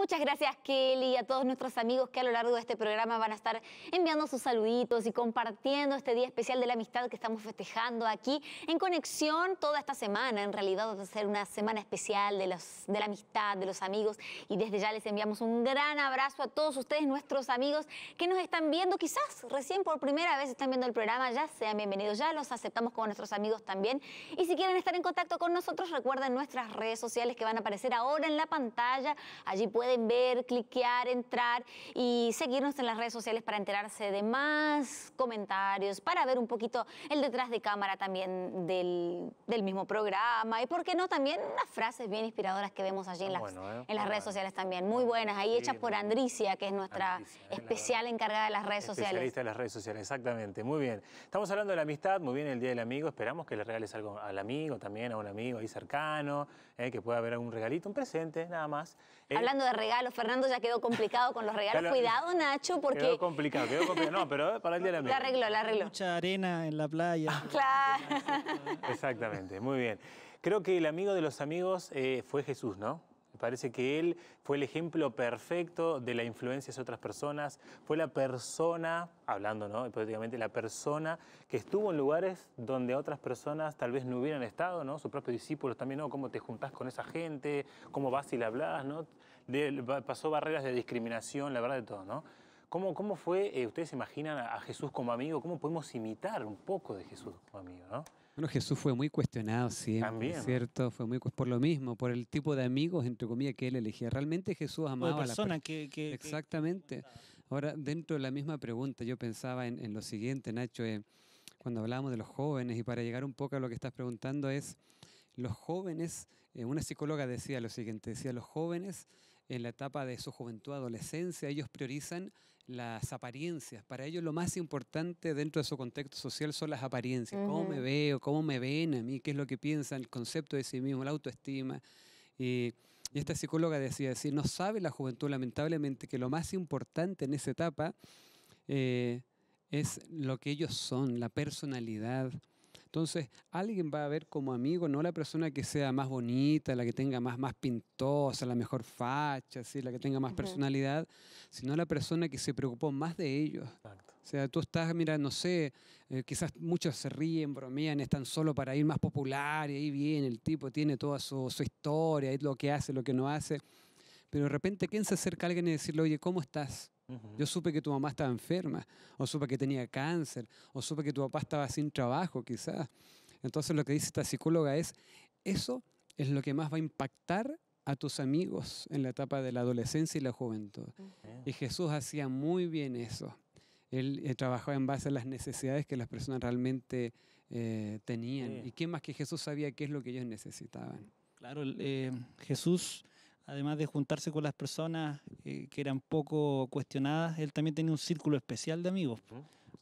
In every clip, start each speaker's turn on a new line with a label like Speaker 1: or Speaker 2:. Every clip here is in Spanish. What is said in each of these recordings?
Speaker 1: Muchas gracias Kelly y a todos nuestros amigos que a lo largo de este programa van a estar enviando sus saluditos y compartiendo este día especial de la amistad que estamos festejando aquí en conexión toda esta semana. En realidad va a ser una semana especial de, los, de la amistad, de los amigos y desde ya les enviamos un gran abrazo a todos ustedes, nuestros amigos que nos están viendo, quizás recién por primera vez están viendo el programa, ya sean bienvenidos, ya los aceptamos como nuestros amigos también. Y si quieren estar en contacto con nosotros, recuerden nuestras redes sociales que van a aparecer ahora en la pantalla. Allí pueden ver, cliquear, entrar y seguirnos en las redes sociales para enterarse de más comentarios, para ver un poquito el detrás de cámara también del, mismo programa y, ¿por qué no?, también unas frases bien inspiradoras que vemos allí en ah, las, ¿eh? en las redes ah, sociales también, muy buenas, ahí hechas por Andricia, que es nuestra especial encargada de las redes sociales. Especialista de
Speaker 2: las redes sociales, exactamente, muy bien. Estamos hablando de la amistad, muy bien el Día del Amigo, esperamos que le regales algo al amigo también, a un amigo ahí cercano, eh, que pueda haber algún regalito, un presente, nada más. Eh. Hablando de regalos, Fernando
Speaker 1: ya quedó complicado con los regalos. Cuidado, Nacho, porque... Quedó
Speaker 2: complicado, quedó complicado. No, pero para el día de la La arregló, la arregló.
Speaker 3: Mucha arena en la playa.
Speaker 1: Ah, claro.
Speaker 2: Exactamente, muy bien. Creo que el amigo de los amigos eh, fue Jesús, ¿no? Me parece que él fue el ejemplo perfecto de la influencia de otras personas. Fue la persona, hablando, ¿no? Hipotéticamente, la persona que estuvo en lugares donde otras personas tal vez no hubieran estado, ¿no? Sus propios discípulos también, ¿no? Cómo te juntás con esa gente, cómo vas y le hablas, ¿no? pasó barreras de discriminación, la verdad de todo, ¿no? ¿Cómo, cómo fue, eh, ustedes se imaginan a Jesús como amigo? ¿Cómo podemos imitar un poco de Jesús como amigo, no?
Speaker 4: Bueno, Jesús fue muy cuestionado siempre, También. ¿cierto? Fue muy por lo mismo, por el tipo de amigos, entre comillas, que él elegía. Realmente Jesús amaba a la persona que, Exactamente. Ahora, dentro de la misma pregunta, yo pensaba en, lo siguiente, Nacho, eh, cuando hablábamos de los jóvenes, y para llegar un poco a lo que estás preguntando es, los jóvenes, eh, una psicóloga decía lo siguiente, decía, los jóvenes en la etapa de su juventud, adolescencia, ellos priorizan las apariencias. Para ellos lo más importante dentro de su contexto social son las apariencias. ¿Cómo me veo? ¿Cómo me ven a mí? ¿Qué es lo que piensan? El concepto de sí mismo, la autoestima. Y, esta psicóloga decía, si no sabe la juventud lamentablemente que lo más importante en esa etapa eh, es lo que ellos son, la personalidad, entonces, alguien va a ver como amigo, no la persona que sea más bonita, la que tenga más, más pintosa, la mejor facha, ¿sí? la que tenga más personalidad, sino la persona que se preocupó más de ellos. O sea, tú estás, mira, no sé, eh, quizás muchos se ríen, bromean, están solo para ir más popular y ahí viene el tipo, tiene toda su, su historia, es lo que hace, lo que no hace. Pero de repente, ¿quién se acerca a alguien y decirle, oye, ¿cómo estás? Yo supe que tu mamá estaba enferma, o supe que tenía cáncer, o supe que tu papá estaba sin trabajo, quizás. Entonces lo que dice esta psicóloga es, eso es lo que más va a impactar a tus amigos en la etapa de la adolescencia y la juventud. Y Jesús hacía muy bien eso. Él eh, trabajaba en base a las necesidades que las personas realmente eh, tenían. ¿Y qué más que Jesús
Speaker 3: sabía qué es lo que ellos necesitaban? Claro, eh, Jesús además de juntarse con las personas eh, que eran poco cuestionadas, él también tenía un círculo especial de amigos,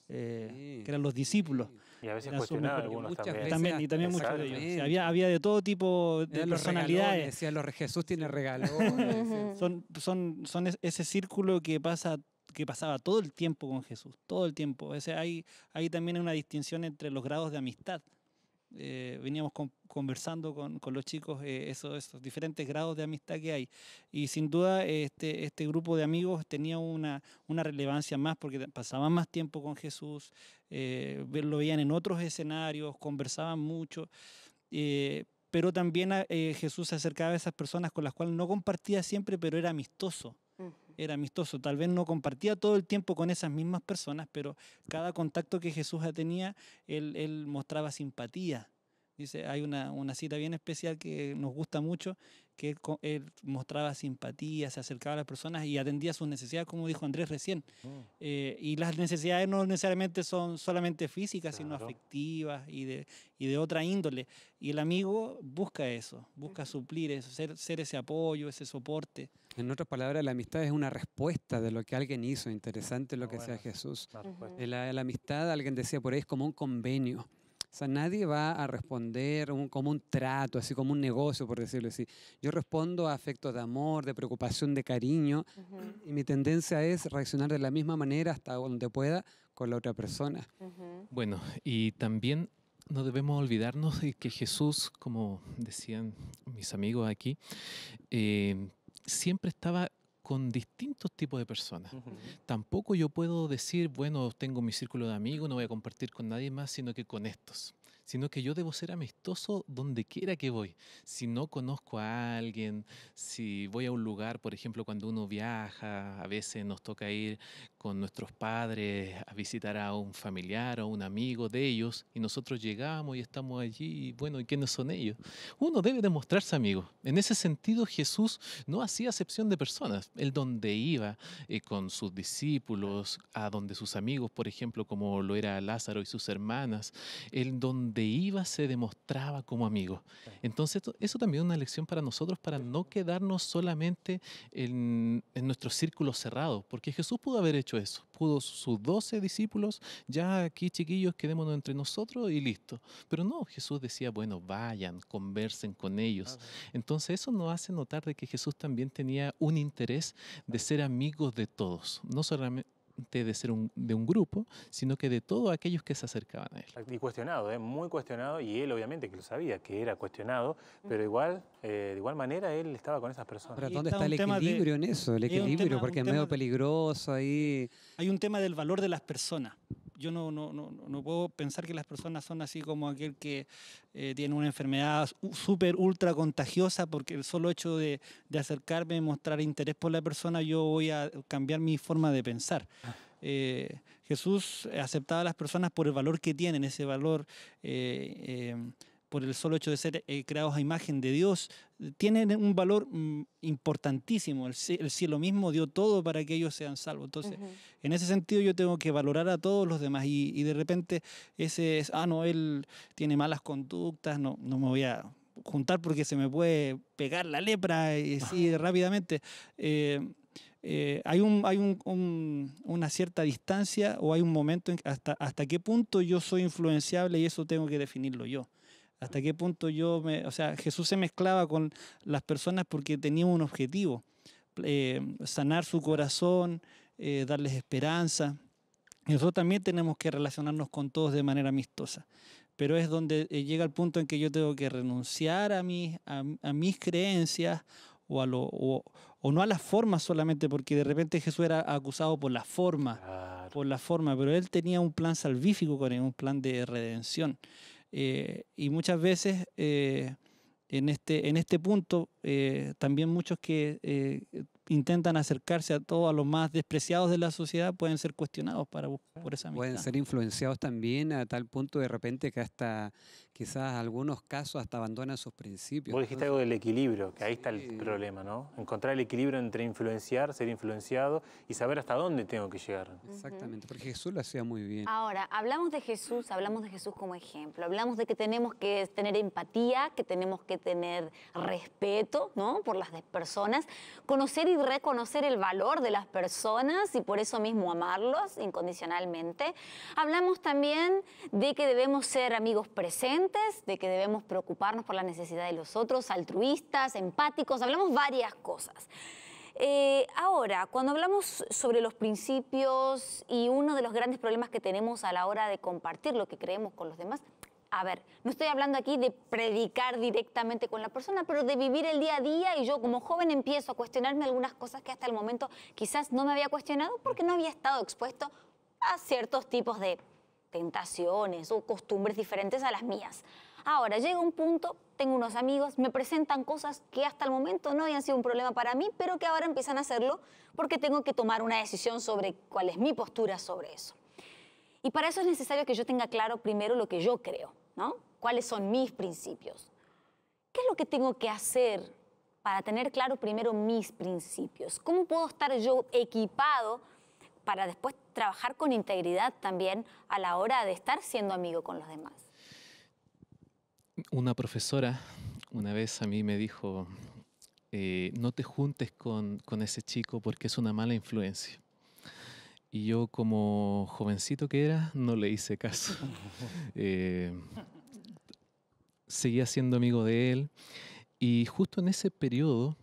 Speaker 3: eh, que eran los discípulos. Y a veces cuestionaba algunos también. Y también muchos de ellos. había, había de todo tipo de personalidades. Decían los Jesús tiene regalos. son, son, son ese círculo que pasa que pasaba todo el tiempo con Jesús, todo el tiempo. ese hay, hay también una distinción entre los grados de amistad. Eh, veníamos conversando con, los chicos eh, esos, diferentes grados de amistad que hay. Y sin duda este, este grupo de amigos tenía una, una relevancia más porque pasaban más tiempo con Jesús, eh, lo veían en otros escenarios, conversaban mucho. pero también Jesús se acercaba a esas personas con las cuales no compartía siempre, pero era amistoso era amistoso. Tal vez no compartía todo el tiempo con esas mismas personas, pero cada contacto que Jesús tenía, él, mostraba simpatía. Dice, hay una cita bien especial que nos gusta mucho, que él, mostraba simpatía, se acercaba a las personas y atendía sus necesidades, como dijo Andrés recién. Mm. Eh, y las necesidades no necesariamente son solamente físicas, sino afectivas y de, de otra índole. Y el amigo busca eso, busca suplir eso, ser, ese apoyo, ese soporte. En
Speaker 4: otras palabras, la amistad es una respuesta de lo que alguien hizo, interesante lo ah, que decía Jesús. La, la, amistad, alguien decía por ahí, es como un convenio nadie va a responder como un trato, así como un negocio, por decirlo así. Yo respondo a afectos de amor, de preocupación, de cariño, y mi tendencia es reaccionar de la misma manera hasta donde pueda con
Speaker 5: la otra persona. Bueno, y también no debemos olvidarnos de que Jesús, como decían mis amigos aquí, eh, siempre estaba con distintos tipos de personas. Tampoco yo puedo decir, bueno, tengo mi círculo de amigos, no voy a compartir con nadie más, sino que con estos. Sino que yo debo ser amistoso donde quiera que voy. Si no conozco a alguien, si voy a un lugar, por ejemplo, cuando uno viaja, a veces nos toca ir con nuestros padres a visitar a un familiar o un amigo de ellos y nosotros llegamos y estamos allí y bueno, ¿y quiénes son ellos? Uno debe demostrarse amigo. En ese sentido Jesús no hacía acepción de personas. Él donde iba eh, con sus discípulos, a donde sus amigos, por ejemplo, como lo era Lázaro y sus hermanas, él donde iba se demostraba como amigo. Entonces eso también es una lección para nosotros para no quedarnos solamente en, en nuestro círculo cerrado, porque Jesús pudo haber hecho eso. Pudo sus doce discípulos, ya aquí chiquillos, quedémonos entre nosotros y listo. Pero no, Jesús decía, bueno, vayan, conversen con ellos. Entonces eso nos hace notar de que Jesús también tenía un interés de ser amigos de todos, no solamente de ser un, de un grupo, sino que de todos aquellos que se acercaban a él.
Speaker 2: Y cuestionado, ¿eh? muy cuestionado, y él obviamente que lo sabía, que era cuestionado, pero igual, eh, de igual manera él estaba con esas personas. Pero ¿dónde está, el equilibrio en eso? El
Speaker 3: equilibrio, porque es medio peligroso ahí. Hay un tema del valor de las personas yo no, no, no, no, puedo pensar que las personas son así como aquel que eh, tiene una enfermedad súper, ultra contagiosa, porque el solo hecho de, de acercarme, mostrar interés por la persona, yo voy a cambiar mi forma de pensar. Ah. Eh, Jesús aceptaba a las personas por el valor que tienen, ese valor eh, eh por el solo hecho de ser eh, creados a imagen de Dios, tienen un valor mm, importantísimo. El, cielo mismo dio todo para que ellos sean salvos. Entonces, en ese sentido yo tengo que valorar a todos los demás y, de repente ese es, ah, no, él tiene malas conductas, no, me voy a juntar porque se me puede pegar la lepra y así rápidamente. Eh, eh, hay, un, hay una cierta distancia o hay un momento en hasta, hasta qué punto yo soy influenciable y eso tengo que definirlo yo. Hasta qué punto yo me, o sea, Jesús se mezclaba con las personas porque tenía un objetivo, eh, sanar su corazón, eh, darles esperanza. nosotros también tenemos que relacionarnos con todos de manera amistosa. Pero es donde eh, llega el punto en que yo tengo que renunciar a, mis, a, mis creencias o, a lo, o, no a las formas solamente, porque de repente Jesús era acusado por la forma, por la forma, pero él tenía un plan salvífico con él, un plan de redención. Eh, y muchas veces eh, en, este, en este punto, eh, también muchos que intentan acercarse a todos, a los más despreciados de la sociedad, pueden ser cuestionados para buscar por esa amistad.
Speaker 4: Pueden ser influenciados también a tal punto de repente que hasta quizás algunos casos hasta
Speaker 2: abandonan sus principios. Vos dijiste algo del equilibrio, que ahí está el problema, ¿no? Encontrar el equilibrio entre influenciar, ser influenciado y saber hasta dónde tengo que llegar. Exactamente, porque Jesús lo hacía muy
Speaker 1: bien. Ahora, hablamos de Jesús, hablamos de Jesús como ejemplo, hablamos de que tenemos que tener empatía, que tenemos que tener respeto, ¿no? Por las personas, conocer y reconocer el valor de las personas y por eso mismo amarlos incondicionalmente. Hablamos también de que debemos ser amigos presentes, de que debemos preocuparnos por la necesidad de los otros, altruistas, empáticos, hablamos varias cosas. Eh, ahora, cuando hablamos sobre los principios y uno de los grandes problemas que tenemos a la hora de compartir lo que creemos con los demás, a ver, no estoy hablando aquí de predicar directamente con la persona, pero de vivir el día a día y yo como joven empiezo a cuestionarme algunas cosas que hasta el momento quizás no me había cuestionado porque no había estado expuesto a ciertos tipos de tentaciones o costumbres diferentes a las mías. Ahora, llega un punto, tengo unos amigos, me presentan cosas que hasta el momento no habían sido un problema para mí, pero que ahora empiezan a hacerlo porque tengo que tomar una decisión sobre cuál es mi postura sobre eso. Y para eso es necesario que yo tenga claro primero lo que yo creo. ¿no? ¿Cuáles son mis principios? ¿Qué es lo que tengo que hacer para tener claro primero mis principios? ¿Cómo puedo estar yo equipado para después trabajar con integridad también a la hora de estar siendo amigo con los demás?
Speaker 5: Una profesora una vez a mí me dijo, eh, no te juntes con ese chico porque es una mala influencia. Y yo como jovencito que era, no le hice caso. Eh, seguía siendo amigo de él. Y justo en ese periodo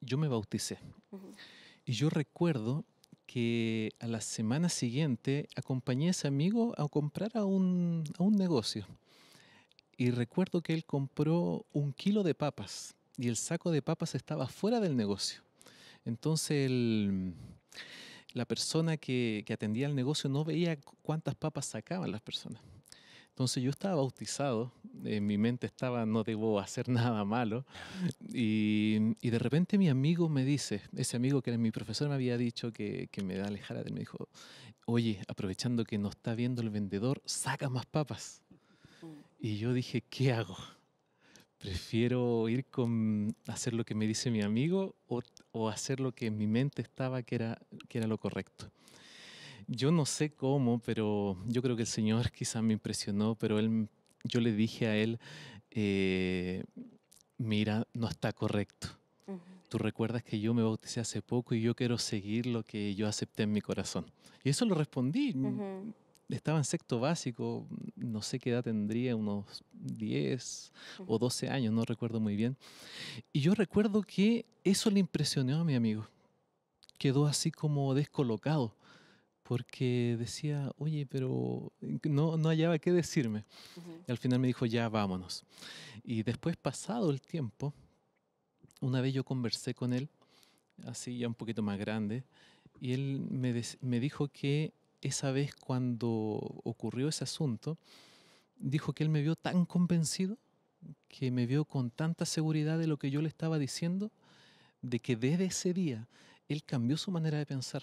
Speaker 5: yo me bauticé. Y yo recuerdo que a la semana siguiente acompañé a ese amigo a comprar a un, a un negocio. Y recuerdo que él compró un kilo de papas y el saco de papas estaba fuera del negocio. Entonces él la persona que, atendía el negocio no veía cuántas papas sacaban las personas. Entonces yo estaba bautizado, en mi mente estaba, no debo hacer nada malo, y, de repente mi amigo me dice, ese amigo que era mi profesor me había dicho que, que me alejara de él, me dijo, oye, aprovechando que no está viendo el vendedor, saca más papas. Mm. Y yo dije, ¿qué hago? prefiero ir con hacer lo que me dice mi amigo o, hacer lo que en mi mente estaba que era, que era lo correcto. Yo no sé cómo, pero yo creo que el Señor quizás me impresionó, pero él, yo le dije a él, eh, mira, no está correcto. Tú recuerdas que yo me bauticé hace poco y yo quiero seguir lo que yo acepté en mi corazón. Y eso lo respondí estaba en sexto básico, no sé qué edad tendría, unos 10 o 12 años, no recuerdo muy bien. Y yo recuerdo que eso le impresionó a mi amigo. Quedó así como descolocado, porque decía, oye, pero no, no hallaba qué decirme. Y al final me dijo, ya vámonos. Y después, pasado el tiempo, una vez yo conversé con él, así ya un poquito más grande, y él me, me dijo que esa vez cuando ocurrió ese asunto, dijo que él me vio tan convencido, que me vio con tanta seguridad de lo que yo le estaba diciendo, de que desde ese día él cambió su manera de pensar.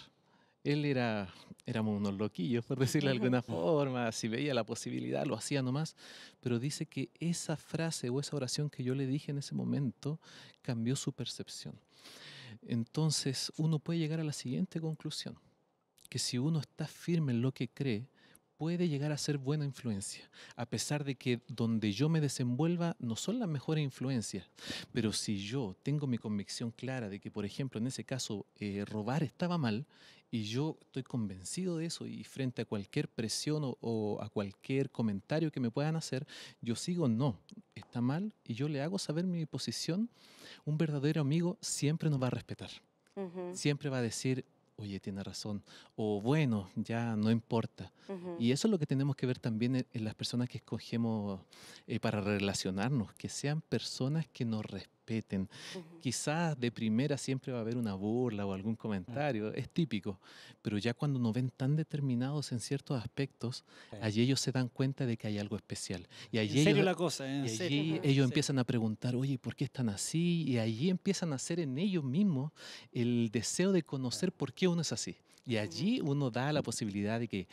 Speaker 5: Él era, éramos unos loquillos, por decirlo de alguna forma, si veía la posibilidad, lo hacía nomás, pero dice que esa frase o esa oración que yo le dije en ese momento cambió su percepción. Entonces uno puede llegar a la siguiente conclusión que si uno está firme en lo que cree, puede llegar a ser buena influencia, a pesar de que donde yo me desenvuelva no son las mejores influencias. Pero si yo tengo mi convicción clara de que, por ejemplo, en ese caso, eh, robar estaba mal, y yo estoy convencido de eso, y frente a cualquier presión o, a cualquier comentario que me puedan hacer, yo sigo, no, está mal, y yo le hago saber mi posición, un verdadero amigo siempre nos va a respetar. Siempre va a decir, oye, tiene razón, o bueno, ya no importa. Y eso es lo que tenemos que ver también en, las personas que escogemos eh, para relacionarnos, que sean personas que nos respeten, Quizás de primera siempre va a haber una burla o algún comentario, es típico, pero ya cuando nos ven tan determinados en ciertos aspectos, allí ellos se dan cuenta de que hay algo especial. Y allí en serio ellos, la cosa, ¿eh? y allí ellos empiezan a preguntar, oye, ¿por qué están así? Y allí empiezan a hacer en ellos mismos el deseo de conocer por qué uno es así. Y allí uno da la posibilidad de que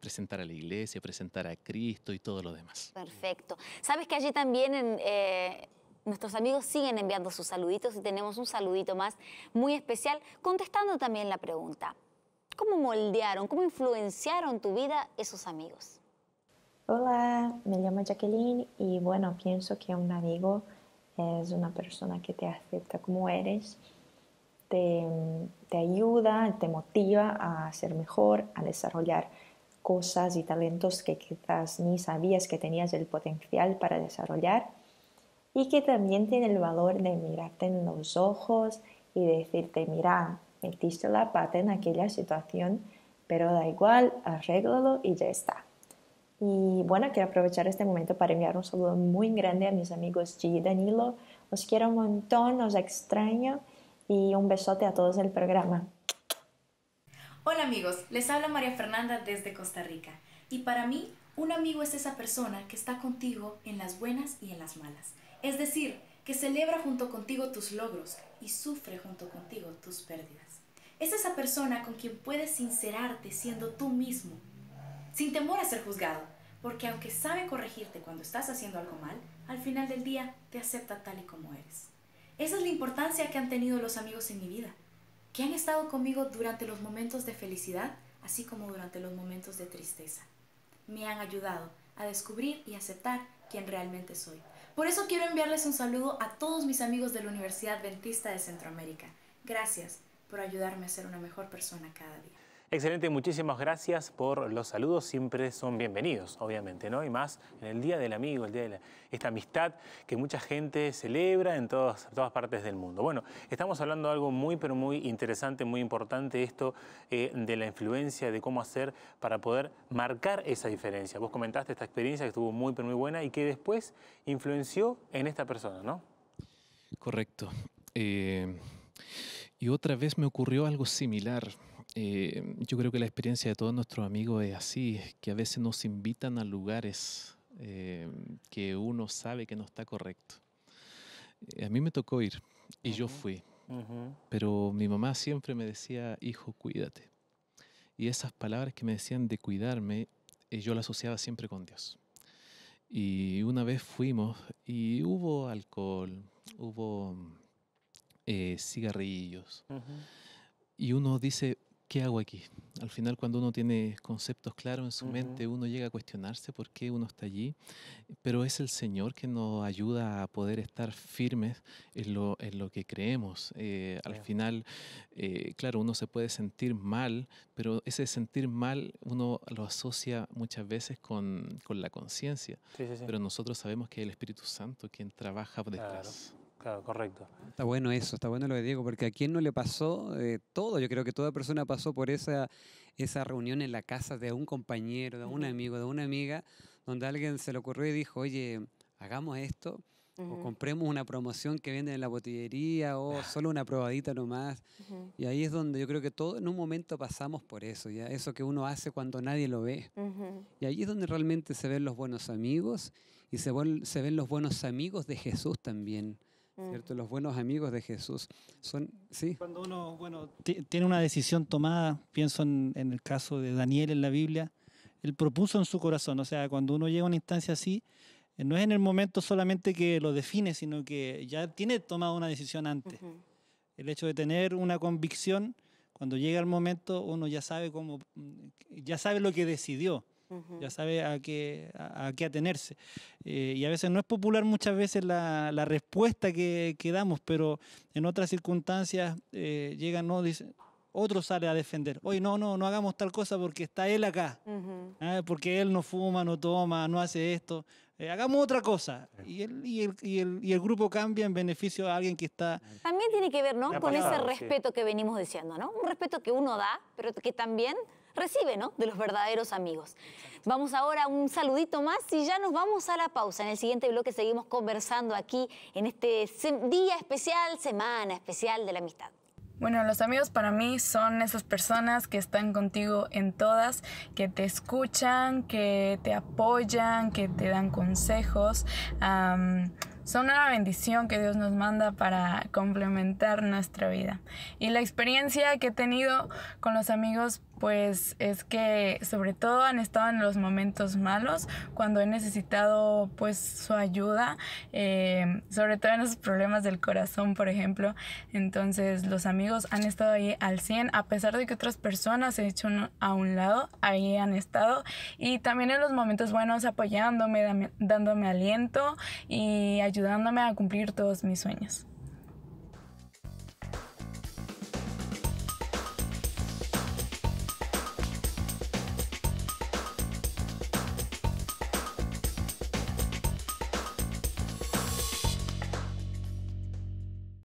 Speaker 5: presentar a la iglesia, presentar a Cristo y todo lo demás.
Speaker 1: Perfecto. Sabes que allí también en, eh, nuestros amigos siguen enviando sus saluditos y tenemos un saludito más muy especial contestando también la pregunta. ¿Cómo moldearon, cómo influenciaron tu vida esos amigos? Hola, me llamo Jacqueline y bueno, pienso que un amigo es una persona que te acepta como eres, te, te ayuda, te motiva a ser mejor, a desarrollar cosas y talentos que quizás ni sabías que tenías el potencial para desarrollar y que también tiene el valor de mirarte en los ojos y decirte, mira, metiste la pata en aquella situación, pero da igual, arréglalo y ya está. Y bueno, quiero aprovechar este momento para enviar un saludo muy grande a mis amigos G y Danilo. Os quiero un montón, os extraño y un besote a todos del programa. Hola amigos, les habla María Fernanda desde Costa Rica. Y para mí, un amigo es esa persona que está contigo en las buenas y en las malas es decir, que celebra junto contigo tus logros y sufre junto contigo tus pérdidas. Es esa persona con quien puedes sincerarte siendo tú mismo, sin temor a ser juzgado, porque aunque sabe corregirte cuando estás haciendo algo mal, al final del día te acepta tal y como eres. Esa es la importancia que han tenido los amigos en mi vida, que han estado conmigo durante los momentos de felicidad, así como durante los momentos de tristeza. Me han ayudado a descubrir y aceptar quién realmente soy, por eso quiero enviarles un saludo a todos mis amigos de la Universidad Adventista de Centroamérica. Gracias por ayudarme a ser una mejor persona cada día.
Speaker 2: Excelente, muchísimas gracias por los saludos, siempre son bienvenidos, obviamente, ¿no? Y más en el Día del Amigo, el Día de esta amistad que mucha gente celebra en todas, todas partes del mundo. Bueno, estamos hablando de algo muy, pero muy interesante, muy importante, esto eh, de la influencia, de cómo hacer para poder marcar esa diferencia. Vos comentaste esta experiencia que estuvo muy, pero muy buena y que después influenció en esta persona, ¿no?
Speaker 5: Correcto. Eh, y otra vez me ocurrió algo similar. Eh, yo creo que la experiencia de todos nuestros amigos es así, que a veces nos invitan a lugares eh, que uno sabe que no está correcto. Eh, a mí me tocó ir y yo fui, pero mi mamá siempre me decía, hijo, cuídate. Y esas palabras que me decían de cuidarme, yo las asociaba siempre con Dios. Y una vez fuimos y hubo alcohol, hubo cigarrillos. Y uno dice, ¿qué hago aquí? Al final, cuando uno tiene conceptos claros en su mente, uno llega a cuestionarse por qué uno está allí, pero es el Señor que nos ayuda a poder estar firmes en lo, en lo que creemos. Eh, al final, eh, claro, uno se puede sentir mal, pero ese sentir mal uno lo asocia muchas veces con, con la conciencia, pero nosotros sabemos que es el Espíritu Santo quien trabaja detrás correcto. Está bueno eso, está bueno lo que digo porque a quién no le
Speaker 4: pasó eh, todo. Yo creo que toda persona pasó por esa, esa reunión en la casa de un compañero, de un amigo, de una amiga, donde alguien se le ocurrió y dijo, oye, hagamos esto. o compremos una promoción que venden en la botillería o ah. solo una probadita nomás. Y ahí es donde yo creo que todo en un momento pasamos por eso, ya eso que uno hace cuando nadie lo ve. Y ahí es donde realmente se ven los buenos amigos y se ven los buenos amigos de Jesús también. ¿cierto? Los buenos amigos de Jesús son, Cuando
Speaker 3: uno, bueno, tiene una decisión tomada, pienso en, el caso de Daniel en la Biblia, él propuso en su corazón, o sea, cuando uno llega a una instancia así, eh, no es en el momento solamente que lo define, sino que ya tiene tomada una decisión antes. El hecho de tener una convicción, cuando llega el momento, uno ya sabe cómo, ya sabe lo que decidió. Ya sabe a qué, a, qué atenerse. Eh, y a veces no es popular muchas veces la, la respuesta que, damos, pero en otras circunstancias eh, llegan, no, dicen, otro sale a defender. Oye, no, no, no hagamos tal cosa porque está él acá. Ah, porque él no fuma, no toma, no hace esto. Eh, hagamos otra cosa. Y el, y, el, grupo cambia en beneficio a alguien que está...
Speaker 1: También tiene que ver, ¿no? Con ese respeto que venimos diciendo, ¿no? Un respeto que uno da, pero que también recibe, ¿no? De los verdaderos amigos. Vamos ahora a un saludito más y ya nos vamos a la pausa. En el siguiente bloque seguimos conversando aquí en este día especial, semana especial de la amistad. Bueno, los amigos para mí son esas personas que están contigo en todas, que te escuchan, que te apoyan, que te dan consejos. son una bendición que Dios nos manda para complementar nuestra vida. Y la experiencia que he tenido con los amigos pues es que sobre todo han estado en los momentos malos, cuando he necesitado pues su ayuda, eh, sobre todo en los problemas del corazón, por ejemplo. Entonces los amigos han estado ahí al 100, a pesar de que otras personas se han hecho a un lado, ahí han estado. Y también en los momentos buenos apoyándome, dándome aliento y ayudándome a cumplir todos mis sueños.